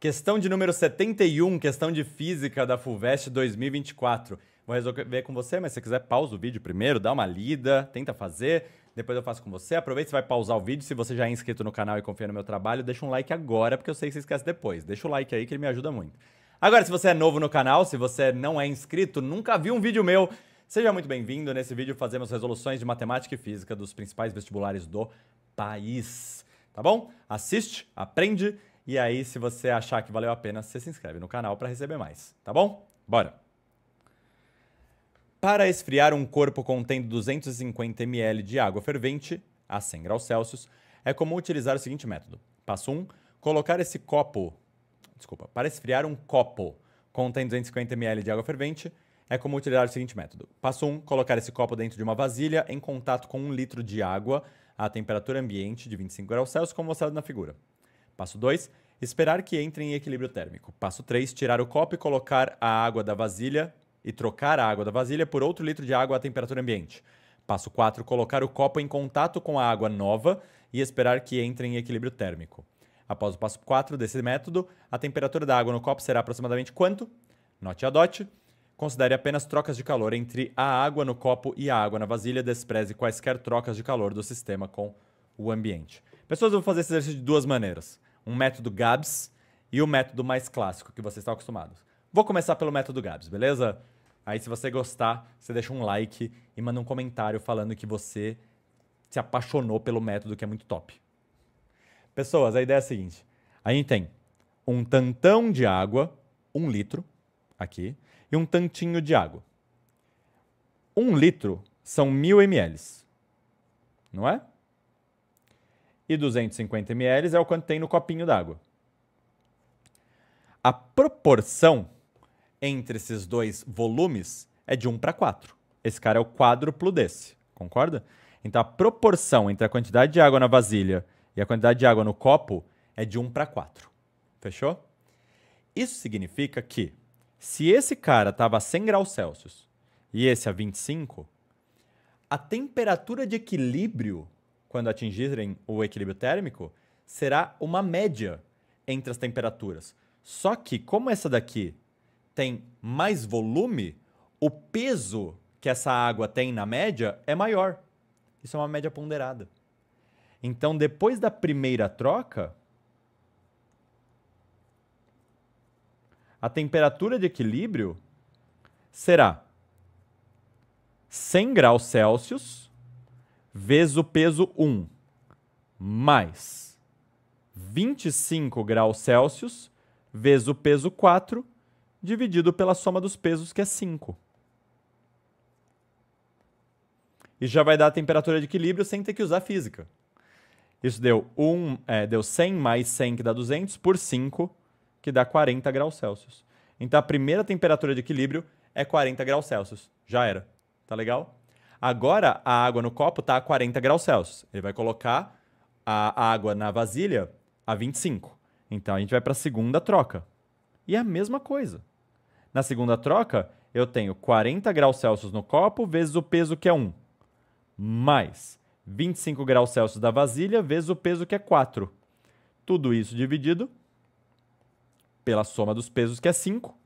Questão de número 71, questão de física da FUVEST 2024. Vou resolver com você, mas se quiser, pausa o vídeo primeiro, dá uma lida, tenta fazer, depois eu faço com você. Aproveita e vai pausar o vídeo. Se você já é inscrito no canal e confia no meu trabalho, deixa um like agora, porque eu sei que você esquece depois. Deixa o like aí que ele me ajuda muito. Agora, se você é novo no canal, se você não é inscrito, nunca viu um vídeo meu, seja muito bem-vindo. Nesse vídeo fazemos resoluções de matemática e física dos principais vestibulares do país. Tá bom? Assiste, aprende e aí, se você achar que valeu a pena, você se inscreve no canal para receber mais, tá bom? Bora! Para esfriar um corpo contendo 250 ml de água fervente, a 100 graus Celsius, é comum utilizar o seguinte método. Passo 1. Colocar esse copo. Desculpa. Para esfriar um copo contendo 250 ml de água fervente, é comum utilizar o seguinte método. Passo 1. Colocar esse copo dentro de uma vasilha em contato com um litro de água a temperatura ambiente de 25 graus Celsius, como mostrado na figura. Passo 2. Esperar que entre em equilíbrio térmico. Passo 3. Tirar o copo e colocar a água da vasilha e trocar a água da vasilha por outro litro de água à temperatura ambiente. Passo 4. Colocar o copo em contato com a água nova e esperar que entre em equilíbrio térmico. Após o passo 4 desse método, a temperatura da água no copo será aproximadamente quanto? Note a dote. Considere apenas trocas de calor entre a água no copo e a água na vasilha. Despreze quaisquer trocas de calor do sistema com o ambiente. Pessoas vou fazer esse exercício de duas maneiras um método GABS e o um método mais clássico que vocês estão acostumados. Vou começar pelo método GABS, beleza? Aí, se você gostar, você deixa um like e manda um comentário falando que você se apaixonou pelo método, que é muito top. Pessoas, a ideia é a seguinte: a gente tem um tantão de água, um litro, aqui, e um tantinho de água. Um litro são mil ml, não é? e 250 ml é o quanto tem no copinho d'água. A proporção entre esses dois volumes é de 1 para 4. Esse cara é o quádruplo desse, concorda? Então a proporção entre a quantidade de água na vasilha e a quantidade de água no copo é de 1 para 4. Fechou? Isso significa que se esse cara estava a 100 graus Celsius e esse a 25, a temperatura de equilíbrio quando atingirem o equilíbrio térmico, será uma média entre as temperaturas. Só que, como essa daqui tem mais volume, o peso que essa água tem na média é maior. Isso é uma média ponderada. Então, depois da primeira troca, a temperatura de equilíbrio será 100 graus Celsius vezes o peso 1 mais 25 graus Celsius vezes o peso 4 dividido pela soma dos pesos, que é 5. E já vai dar a temperatura de equilíbrio sem ter que usar física. Isso deu, um, é, deu 100 mais 100, que dá 200, por 5, que dá 40 graus Celsius. Então a primeira temperatura de equilíbrio é 40 graus Celsius. Já era. Tá legal? Agora a água no copo está a 40 graus Celsius. Ele vai colocar a água na vasilha a 25. Então a gente vai para a segunda troca. E é a mesma coisa. Na segunda troca, eu tenho 40 graus Celsius no copo vezes o peso que é 1, mais 25 graus Celsius da vasilha vezes o peso que é 4. Tudo isso dividido pela soma dos pesos que é 5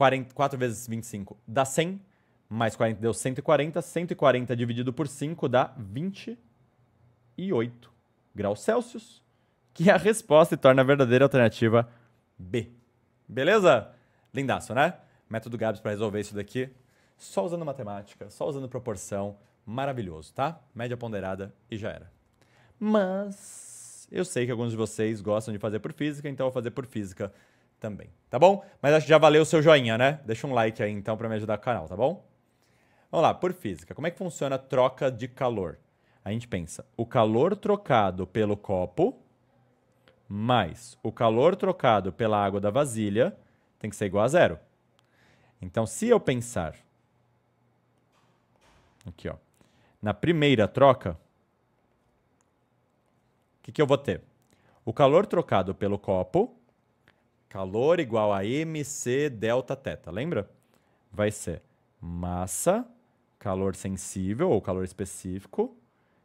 40, 4 vezes 25 dá 100, mais 40 deu 140, 140 dividido por 5 dá 28 graus Celsius, que é a resposta e torna a verdadeira alternativa B. Beleza? Lindaço, né? Método Gabs para resolver isso daqui, só usando matemática, só usando proporção, maravilhoso, tá? Média ponderada e já era. Mas eu sei que alguns de vocês gostam de fazer por física, então eu vou fazer por física também, tá bom? Mas acho que já valeu o seu joinha, né? Deixa um like aí então para me ajudar o canal, tá bom? Vamos lá, por física, como é que funciona a troca de calor? A gente pensa, o calor trocado pelo copo mais o calor trocado pela água da vasilha tem que ser igual a zero. Então, se eu pensar aqui, ó, na primeira troca, o que, que eu vou ter? O calor trocado pelo copo Calor igual a MC delta θ, lembra? Vai ser massa, calor sensível ou calor específico,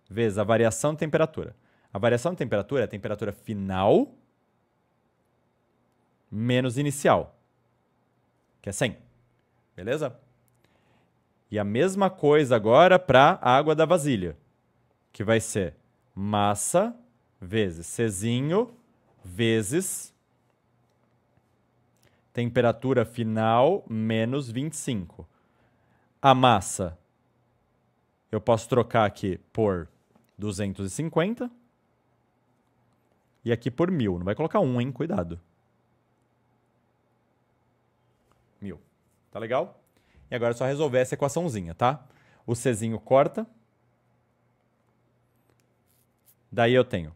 vezes a variação de temperatura. A variação de temperatura é a temperatura final menos inicial, que é 100. Beleza? E a mesma coisa agora para a água da vasilha, que vai ser massa vezes Czinho vezes temperatura final menos 25. A massa eu posso trocar aqui por 250 e aqui por 1000. Não vai colocar 1, hein? Cuidado. 1000. Tá legal? E agora é só resolver essa equaçãozinha, tá? O Czinho corta. Daí eu tenho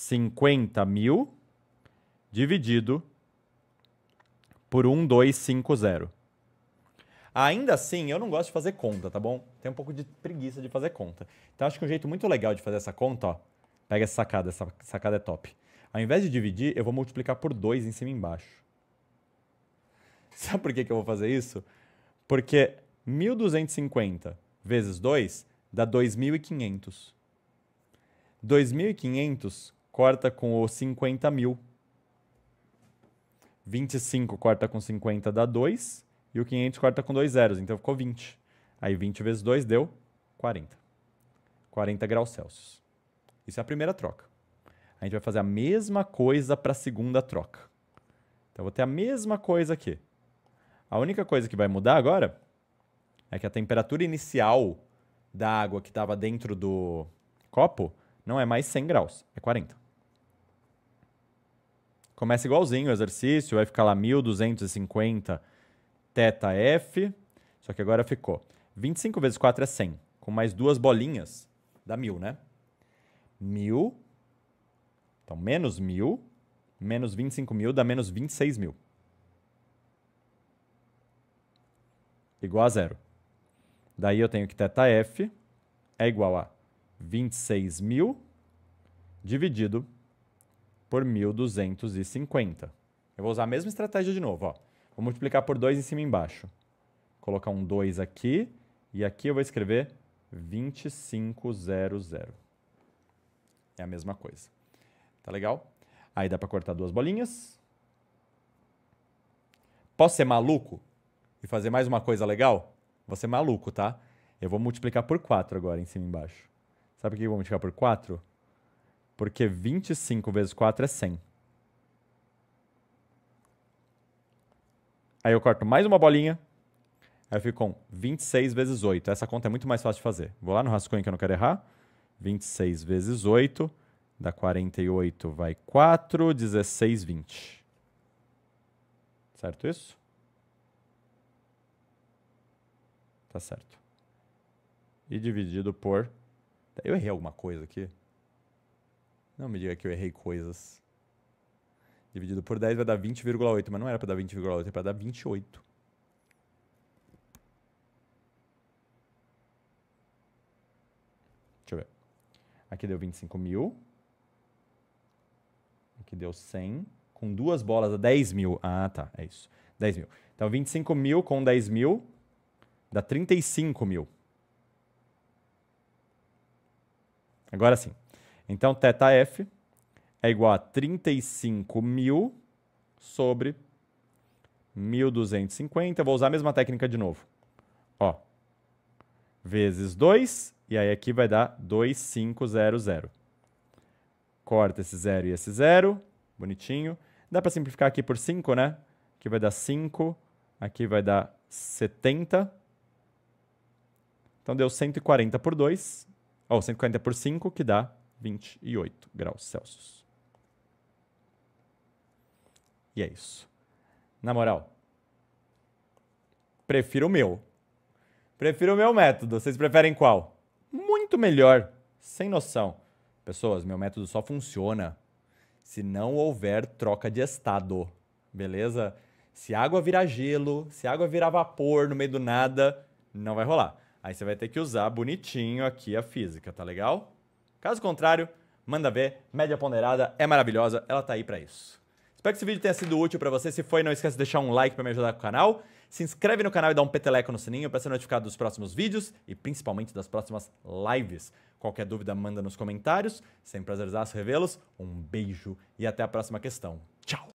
50 mil dividido por 1250. Ainda assim, eu não gosto de fazer conta, tá bom? Tem um pouco de preguiça de fazer conta. Então, acho que um jeito muito legal de fazer essa conta, ó, pega essa sacada, essa sacada é top. Ao invés de dividir, eu vou multiplicar por 2 em cima e embaixo. Sabe por que, que eu vou fazer isso? Porque 1.250 vezes 2 dá 2.500. 2.500 corta com o 50 mil. 25 corta com 50 dá 2. E o 500 corta com dois zeros, então ficou 20. Aí 20 vezes 2 deu 40. 40 graus Celsius. Isso é a primeira troca. A gente vai fazer a mesma coisa para a segunda troca. Então eu vou ter a mesma coisa aqui. A única coisa que vai mudar agora é que a temperatura inicial da água que estava dentro do copo não é mais 100 graus, é 40. Começa igualzinho o exercício, vai ficar lá 1250 teta F, só que agora ficou 25 vezes 4 é 100, com mais duas bolinhas, dá 1000, né? 1000, então menos 1000, menos 25 mil dá menos 26 mil. Igual a zero. Daí eu tenho que θF é igual a 26 mil dividido por 1.250. Eu vou usar a mesma estratégia de novo. Ó. Vou multiplicar por 2 em cima e embaixo. Vou colocar um 2 aqui e aqui eu vou escrever 2500. É a mesma coisa. Tá legal? Aí dá para cortar duas bolinhas. Posso ser maluco e fazer mais uma coisa legal? Vou ser maluco, tá? Eu vou multiplicar por 4 agora, em cima e embaixo. Sabe o que eu vou multiplicar por 4? Porque 25 vezes 4 é 100. Aí eu corto mais uma bolinha. Aí eu fico com 26 vezes 8. Essa conta é muito mais fácil de fazer. Vou lá no rascunho que eu não quero errar. 26 vezes 8. Dá 48, vai 4. 16, 20. Certo isso? Tá certo. E dividido por. Eu errei alguma coisa aqui? Não me diga que eu errei coisas. Dividido por 10 vai dar 20,8, mas não era pra dar 20,8, era é pra dar 28. Deixa eu ver. Aqui deu 25 mil. Aqui deu 100. Com duas bolas dá 10 mil. Ah, tá. É isso. 10 mil. Então, 25 mil com 10 mil dá 35 mil. Agora sim. Então, θF é igual a 35.000 sobre 1.250. Vou usar a mesma técnica de novo. Ó, vezes 2, e aí aqui vai dar 2500. Corta esse zero e esse zero, bonitinho. Dá para simplificar aqui por 5, né? Aqui vai dar 5, aqui vai dar 70. Então deu 140 por 2, ou 140 por 5, que dá 28 graus Celsius. E é isso. Na moral, prefiro o meu. Prefiro o meu método. Vocês preferem qual? Muito melhor. Sem noção. Pessoas, meu método só funciona se não houver troca de estado. Beleza? Se a água virar gelo, se a água virar vapor no meio do nada, não vai rolar. Aí você vai ter que usar bonitinho aqui a física, tá legal? Caso contrário, manda ver, média ponderada é maravilhosa, ela tá aí para isso. Espero que esse vídeo tenha sido útil para você. Se foi, não esqueça de deixar um like para me ajudar com o canal. Se inscreve no canal e dá um peteleco no sininho para ser notificado dos próximos vídeos e principalmente das próximas lives. Qualquer dúvida, manda nos comentários. Sempre prazerzaço revê-los. Um beijo e até a próxima questão. Tchau!